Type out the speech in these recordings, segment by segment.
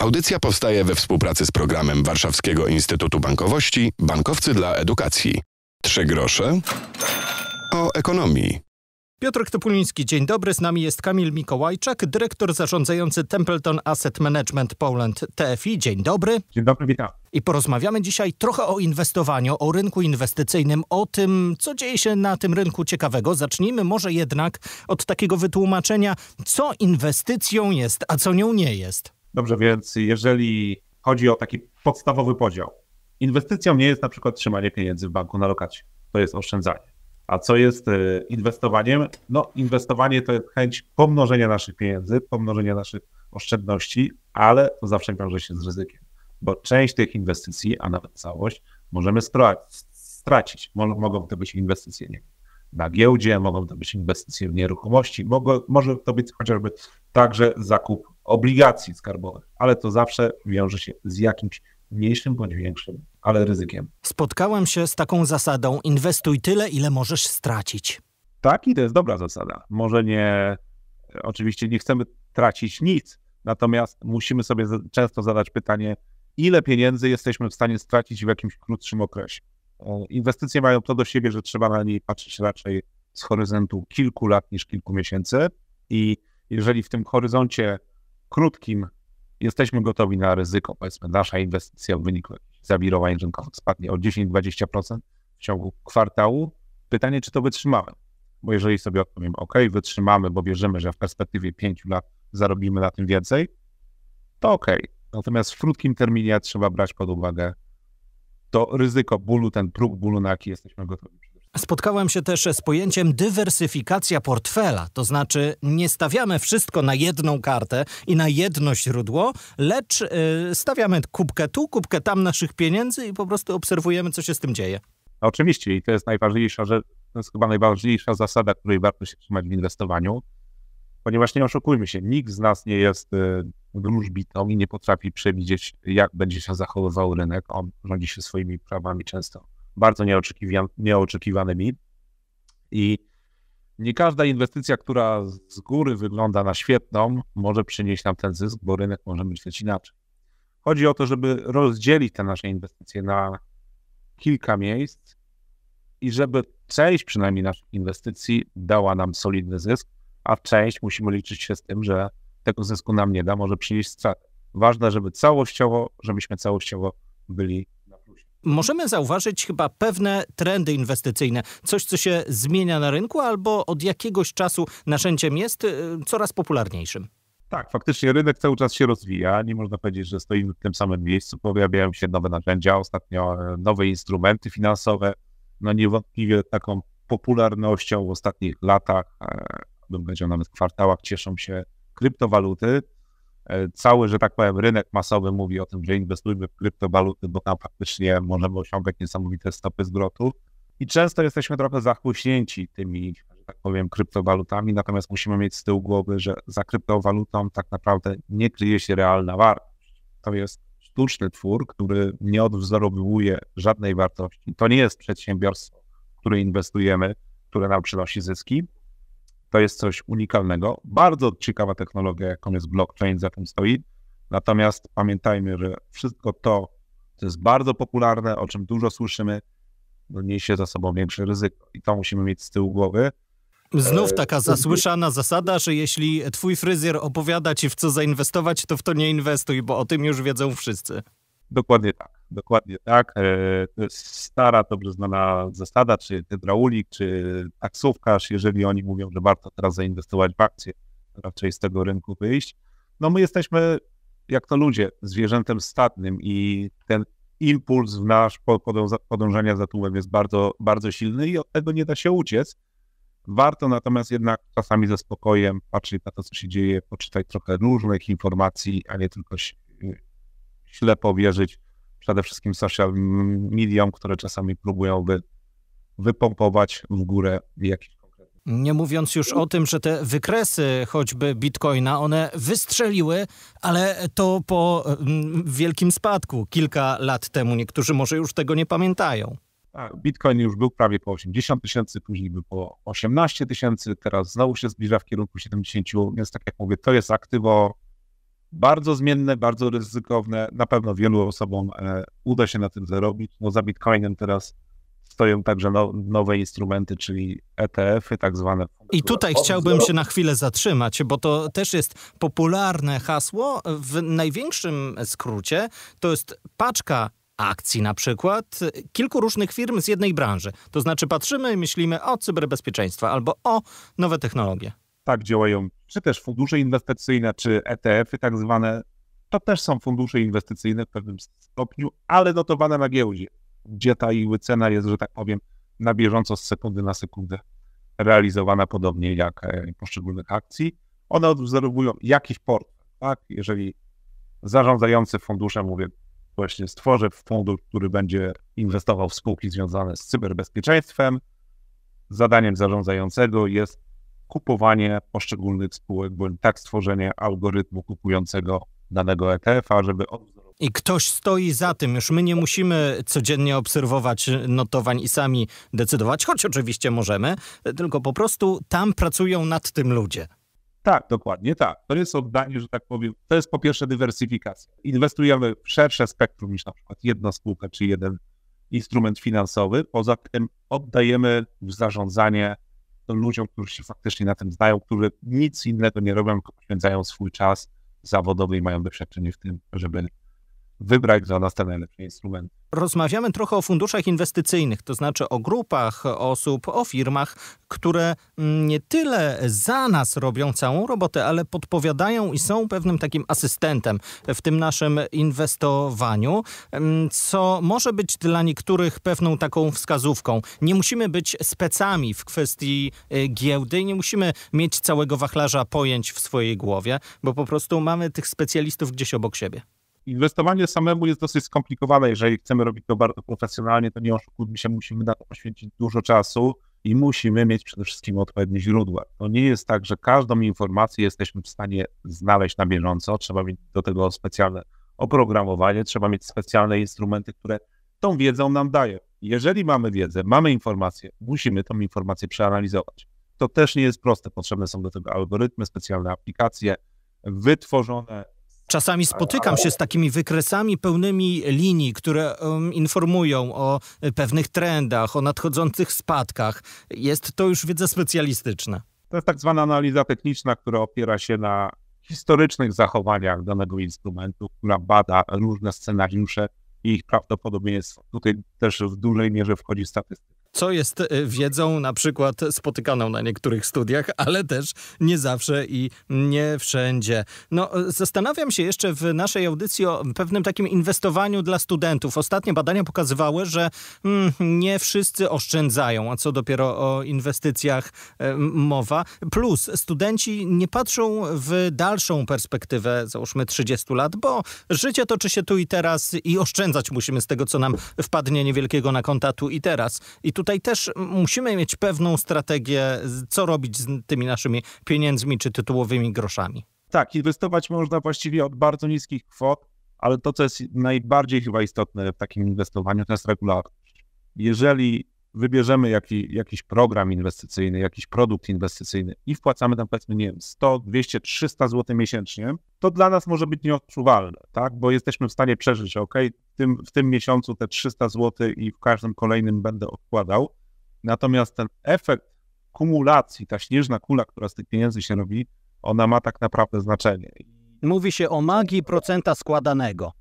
Audycja powstaje we współpracy z programem Warszawskiego Instytutu Bankowości Bankowcy dla Edukacji. Trzy grosze o ekonomii. Piotr Topuliński, dzień dobry. Z nami jest Kamil Mikołajczak, dyrektor zarządzający Templeton Asset Management Poland TFI. Dzień dobry. Dzień dobry, witam. I porozmawiamy dzisiaj trochę o inwestowaniu, o rynku inwestycyjnym, o tym, co dzieje się na tym rynku ciekawego. Zacznijmy może jednak od takiego wytłumaczenia, co inwestycją jest, a co nią nie jest. Dobrze, więc jeżeli chodzi o taki podstawowy podział, inwestycją nie jest na przykład trzymanie pieniędzy w banku na lokacie, to jest oszczędzanie. A co jest e, inwestowaniem? No, inwestowanie to jest chęć pomnożenia naszych pieniędzy, pomnożenia naszych oszczędności, ale to zawsze wiąże się z ryzykiem, bo część tych inwestycji, a nawet całość, możemy stracić. Mogą to być inwestycje na giełdzie, mogą to być inwestycje w nieruchomości, mogą, może to być chociażby także zakup obligacji skarbowych, ale to zawsze wiąże się z jakimś mniejszym bądź większym, ale ryzykiem. Spotkałem się z taką zasadą: inwestuj tyle, ile możesz stracić. Tak, i to jest dobra zasada. Może nie, oczywiście nie chcemy tracić nic, natomiast musimy sobie często zadać pytanie, ile pieniędzy jesteśmy w stanie stracić w jakimś krótszym okresie. Inwestycje mają to do siebie, że trzeba na niej patrzeć raczej z horyzontu kilku lat niż kilku miesięcy. I jeżeli w tym horyzoncie krótkim jesteśmy gotowi na ryzyko, powiedzmy, nasza inwestycja w wyniku zawirowań rynkowych spadnie o 10-20% w ciągu kwartału, pytanie, czy to wytrzymamy. Bo jeżeli sobie odpowiem, OK, wytrzymamy, bo wierzymy, że w perspektywie 5 lat zarobimy na tym więcej, to OK. Natomiast w krótkim terminie trzeba brać pod uwagę to ryzyko bólu, ten próg bólu, na jaki jesteśmy gotowi. Spotkałem się też z pojęciem dywersyfikacja portfela, to znaczy nie stawiamy wszystko na jedną kartę i na jedno źródło, lecz yy, stawiamy kubkę tu, kubkę tam naszych pieniędzy i po prostu obserwujemy, co się z tym dzieje. Oczywiście i to jest najważniejsza rzecz, to jest chyba najważniejsza zasada, której warto się trzymać w inwestowaniu ponieważ nie oszukujmy się, nikt z nas nie jest y, wróżbitą i nie potrafi przewidzieć, jak będzie się zachowywał rynek. On rządzi się swoimi prawami często bardzo nieoczekiwanymi i nie każda inwestycja, która z góry wygląda na świetną, może przynieść nam ten zysk, bo rynek może myśleć inaczej. Chodzi o to, żeby rozdzielić te nasze inwestycje na kilka miejsc i żeby część przynajmniej naszych inwestycji dała nam solidny zysk, a część musimy liczyć się z tym, że tego zysku nam nie da, może przynieść stratę. Ważne, żeby całościowo, żebyśmy całościowo byli na Możemy zauważyć chyba pewne trendy inwestycyjne, coś co się zmienia na rynku albo od jakiegoś czasu narzędziem jest y, coraz popularniejszym. Tak, faktycznie rynek cały czas się rozwija. Nie można powiedzieć, że stoimy w tym samym miejscu. Pojawiają się nowe narzędzia, ostatnio e, nowe instrumenty finansowe. No niewątpliwie taką popularnością w ostatnich latach, e, bym powiedział nawet kwartałach cieszą się kryptowaluty. E, cały, że tak powiem, rynek masowy mówi o tym, że inwestujmy w kryptowaluty, bo tam faktycznie możemy osiągać niesamowite stopy zwrotu. I często jesteśmy trochę zachłyśnięci tymi, że tak powiem, kryptowalutami, natomiast musimy mieć z tyłu głowy, że za kryptowalutą tak naprawdę nie kryje się realna wartość. To jest sztuczny twór, który nie odwzorowuje żadnej wartości. To nie jest przedsiębiorstwo, w które inwestujemy, które nam przynosi zyski. To jest coś unikalnego. Bardzo ciekawa technologia, jaką jest blockchain, za tym stoi. Natomiast pamiętajmy, że wszystko to, co jest bardzo popularne, o czym dużo słyszymy, no, niesie za sobą większe ryzyko. I to musimy mieć z tyłu głowy. Znów e, taka zasłyszana zasada, że jeśli twój fryzjer opowiada ci, w co zainwestować, to w to nie inwestuj, bo o tym już wiedzą wszyscy. Dokładnie tak. Dokładnie tak. E, to jest stara, dobrze znana zasada, czy hydraulik, czy taksówkarz, jeżeli oni mówią, że warto teraz zainwestować w akcje, raczej z tego rynku wyjść. No my jesteśmy, jak to ludzie, zwierzętem stadnym i ten impuls w nasz podążania za tłumem jest bardzo, bardzo silny i od tego nie da się uciec. Warto natomiast jednak czasami ze spokojem patrzeć na to, co się dzieje, poczytać trochę różnych informacji, a nie tylko ślepo wierzyć przede wszystkim social mediom, które czasami próbują by wypompować w górę jakiś konkretny. Nie mówiąc już o tym, że te wykresy choćby bitcoina, one wystrzeliły, ale to po mm, wielkim spadku kilka lat temu. Niektórzy może już tego nie pamiętają. Tak, Bitcoin już był prawie po 80 tysięcy, później był po 18 tysięcy, teraz znowu się zbliża w kierunku 70, więc tak jak mówię, to jest aktywo bardzo zmienne, bardzo ryzykowne. Na pewno wielu osobom e, uda się na tym zarobić. No za Bitcoinem teraz stoją także no, nowe instrumenty, czyli ETF-y tak zwane. I tutaj chciałbym się na chwilę zatrzymać, bo to też jest popularne hasło. W największym skrócie to jest paczka akcji na przykład kilku różnych firm z jednej branży. To znaczy patrzymy i myślimy o cyberbezpieczeństwa, albo o nowe technologie tak działają, czy też fundusze inwestycyjne, czy ETF-y tak zwane. To też są fundusze inwestycyjne w pewnym stopniu, ale notowane na giełdzie, gdzie ta ich cena jest, że tak powiem, na bieżąco z sekundy na sekundę realizowana podobnie jak e, poszczególnych akcji. One odwzorowują jakiś portfel, tak? Jeżeli zarządzający funduszem, mówię, właśnie stworzę fundusz, który będzie inwestował w spółki związane z cyberbezpieczeństwem, zadaniem zarządzającego jest kupowanie poszczególnych spółek, bądź tak stworzenie algorytmu kupującego danego ETF-a, żeby i ktoś stoi za tym. Już my nie musimy codziennie obserwować notowań i sami decydować, choć oczywiście możemy, tylko po prostu tam pracują nad tym ludzie. Tak, dokładnie tak. To jest oddanie, że tak powiem. To jest po pierwsze dywersyfikacja. Inwestujemy w szersze spektrum niż na przykład jedna spółka czy jeden instrument finansowy. Poza tym oddajemy w zarządzanie to ludziom, którzy się faktycznie na tym znają, którzy nic innego nie robią, tylko poświęcają swój czas zawodowy i mają doświadczenie w tym, żeby wybrać za nas ten instrumenty. instrument. Rozmawiamy trochę o funduszach inwestycyjnych, to znaczy o grupach osób, o firmach, które mm, nie tyle za nas robią całą robotę, ale podpowiadają i są pewnym takim asystentem w tym naszym inwestowaniu, mm, co może być dla niektórych pewną taką wskazówką. Nie musimy być specami w kwestii y, giełdy, nie musimy mieć całego wachlarza pojęć w swojej głowie, bo po prostu mamy tych specjalistów gdzieś obok siebie. Inwestowanie samemu jest dosyć skomplikowane. Jeżeli chcemy robić to bardzo profesjonalnie, to nie oszukujmy się, musimy na to poświęcić dużo czasu i musimy mieć przede wszystkim odpowiednie źródła. To nie jest tak, że każdą informację jesteśmy w stanie znaleźć na bieżąco. Trzeba mieć do tego specjalne oprogramowanie, trzeba mieć specjalne instrumenty, które tą wiedzą nam daje. Jeżeli mamy wiedzę, mamy informację, musimy tą informację przeanalizować. To też nie jest proste. Potrzebne są do tego algorytmy, specjalne aplikacje wytworzone Czasami spotykam się z takimi wykresami pełnymi linii, które um, informują o e, pewnych trendach, o nadchodzących spadkach. Jest to już wiedza specjalistyczna. To jest tak zwana analiza techniczna, która opiera się na historycznych zachowaniach danego instrumentu, która bada różne scenariusze i ich prawdopodobieństwo. Tutaj też w dużej mierze wchodzi statystyka co jest e, wiedzą na przykład spotykaną na niektórych studiach, ale też nie zawsze i nie wszędzie. No, zastanawiam się jeszcze w naszej audycji o pewnym takim inwestowaniu dla studentów. Ostatnie badania pokazywały, że mm, nie wszyscy oszczędzają, a co dopiero o inwestycjach e, mowa. Plus studenci nie patrzą w dalszą perspektywę, załóżmy 30 lat, bo życie toczy się tu i teraz i oszczędzać musimy z tego, co nam wpadnie niewielkiego na konta tu i teraz. I tu tutaj też musimy mieć pewną strategię, co robić z tymi naszymi pieniędzmi czy tytułowymi groszami. Tak, inwestować można właściwie od bardzo niskich kwot, ale to, co jest najbardziej chyba istotne w takim inwestowaniu, to jest regularność. Jeżeli wybierzemy jaki, jakiś program inwestycyjny, jakiś produkt inwestycyjny i wpłacamy tam powiedzmy, nie wiem, 100, 200, 300 zł miesięcznie, to dla nas może być nieodczuwalne, tak? Bo jesteśmy w stanie przeżyć, ok, tym, w tym miesiącu te 300 zł i w każdym kolejnym będę odkładał. Natomiast ten efekt kumulacji, ta śnieżna kula, która z tych pieniędzy się robi, ona ma tak naprawdę znaczenie. Mówi się o magii procenta składanego.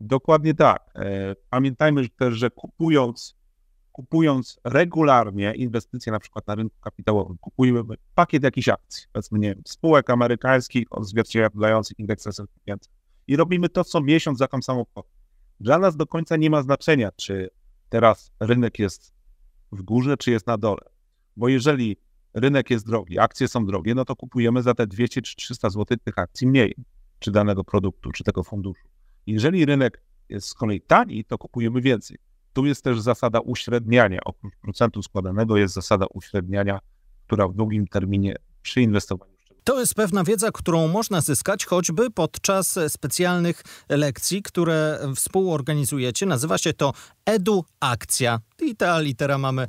Dokładnie tak. E, pamiętajmy też, że kupując, kupując regularnie inwestycje na przykład na rynku kapitałowym, kupujemy pakiet jakichś akcji, powiedzmy, nie wiem, spółek amerykańskich odzwierciedlających indeksy S&P 500 i robimy to co miesiąc za tą samą kwotę. Dla nas do końca nie ma znaczenia, czy teraz rynek jest w górze, czy jest na dole. Bo jeżeli rynek jest drogi, akcje są drogie, no to kupujemy za te 200 czy 300 zł tych akcji mniej, czy danego produktu, czy tego funduszu. Jeżeli rynek jest z kolei tani, to kupujemy więcej. Tu jest też zasada uśredniania. Oprócz procentu składanego jest zasada uśredniania, która w długim terminie przy inwestowaniu to jest pewna wiedza, którą można zyskać choćby podczas specjalnych lekcji, które współorganizujecie. Nazywa się to Eduakcja. I ta litera mamy e,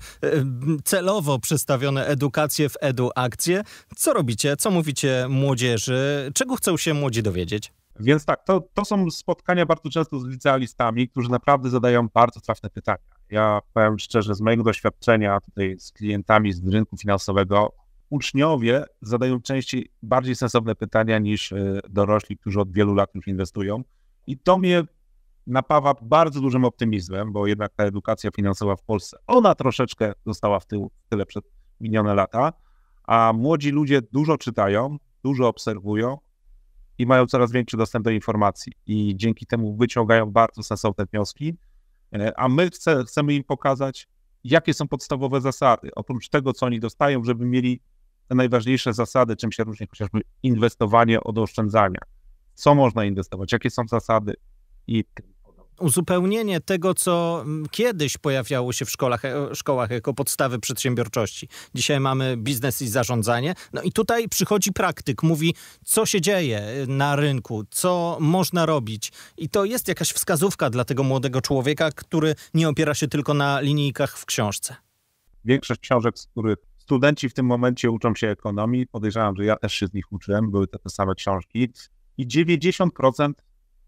celowo przestawione edukację w eduakcję. Co robicie? Co mówicie młodzieży? Czego chcą się młodzi dowiedzieć? Więc tak, to, to są spotkania bardzo często z licealistami, którzy naprawdę zadają bardzo trafne pytania. Ja powiem szczerze, z mojego doświadczenia tutaj z klientami z rynku finansowego, uczniowie zadają częściej bardziej sensowne pytania niż e, dorośli, którzy od wielu lat już inwestują. I to mnie napawa bardzo dużym optymizmem, bo jednak ta edukacja finansowa w Polsce, ona troszeczkę została w tył tyle przed minione lata, a młodzi ludzie dużo czytają, dużo obserwują i mają coraz większy dostęp do informacji i dzięki temu wyciągają bardzo sensowne wnioski, e, a my chce, chcemy im pokazać, jakie są podstawowe zasady, oprócz tego, co oni dostają, żeby mieli te najważniejsze zasady, czym się różni chociażby inwestowanie od oszczędzania. Co można inwestować, jakie są zasady i uzupełnienie tego, co mm, kiedyś pojawiało się w szkolach, e, szkołach jako podstawy przedsiębiorczości. Dzisiaj mamy biznes i zarządzanie. No i tutaj przychodzi praktyk, mówi, co się dzieje y, na rynku, co można robić. I to jest jakaś wskazówka dla tego młodego człowieka, który nie opiera się tylko na linijkach w książce. Większość książek, z których studenci w tym momencie uczą się ekonomii. Podejrzewam, że ja też się z nich uczyłem, były te, te same książki. I 90%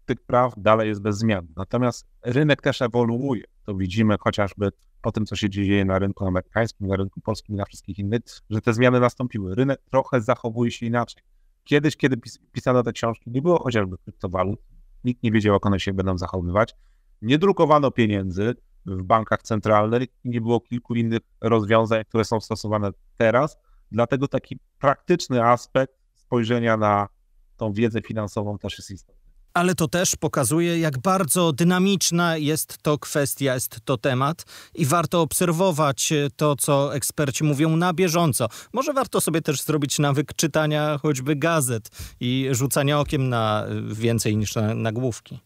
tych praw dalej jest bez zmian. Natomiast rynek też ewoluuje. To widzimy chociażby po tym, co się dzieje na rynku amerykańskim, na rynku polskim, na wszystkich innych, że te zmiany nastąpiły. Rynek trochę zachowuje się inaczej. Kiedyś, kiedy pis pisano te książki, nie było chociażby kryptowalut. Nikt nie wiedział, jak one się będą zachowywać. Nie drukowano pieniędzy w bankach centralnych i nie było kilku innych rozwiązań, które są stosowane teraz. Dlatego taki praktyczny aspekt spojrzenia na tą wiedzę finansową też jest istotny. Ale to też pokazuje, jak bardzo dynamiczna jest to kwestia, jest to temat i warto obserwować to, co eksperci mówią na bieżąco. Może warto sobie też zrobić nawyk czytania choćby gazet i rzucania okiem na więcej niż na nagłówki.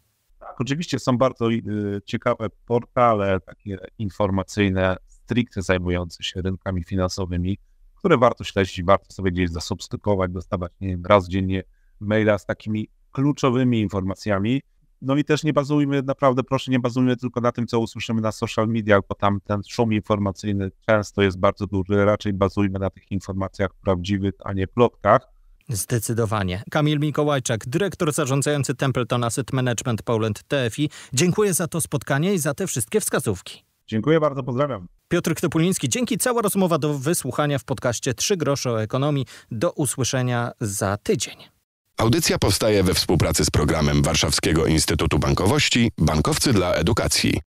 Tak, oczywiście są bardzo y, ciekawe portale takie informacyjne, stricte zajmujące się rynkami finansowymi, które warto śledzić, warto sobie gdzieś zasubskrybować, dostawać nie wiem, raz dziennie maila z takimi kluczowymi informacjami. No i też nie bazujmy, naprawdę proszę, nie bazujmy tylko na tym, co usłyszymy na social mediach, bo tam ten szum informacyjny często jest bardzo duży. Raczej bazujmy na tych informacjach prawdziwych, a nie plotkach. Zdecydowanie. Kamil Mikołajczak, dyrektor zarządzający Templeton Asset Management Poland TFI. Dziękuję za to spotkanie i za te wszystkie wskazówki. Dziękuję bardzo, pozdrawiam. Piotr Ktopuliński, dzięki. Cała rozmowa do wysłuchania w podcaście 3 grosze o ekonomii. Do usłyszenia za tydzień. Audycja powstaje we współpracy z programem Warszawskiego Instytutu Bankowości Bankowcy dla Edukacji.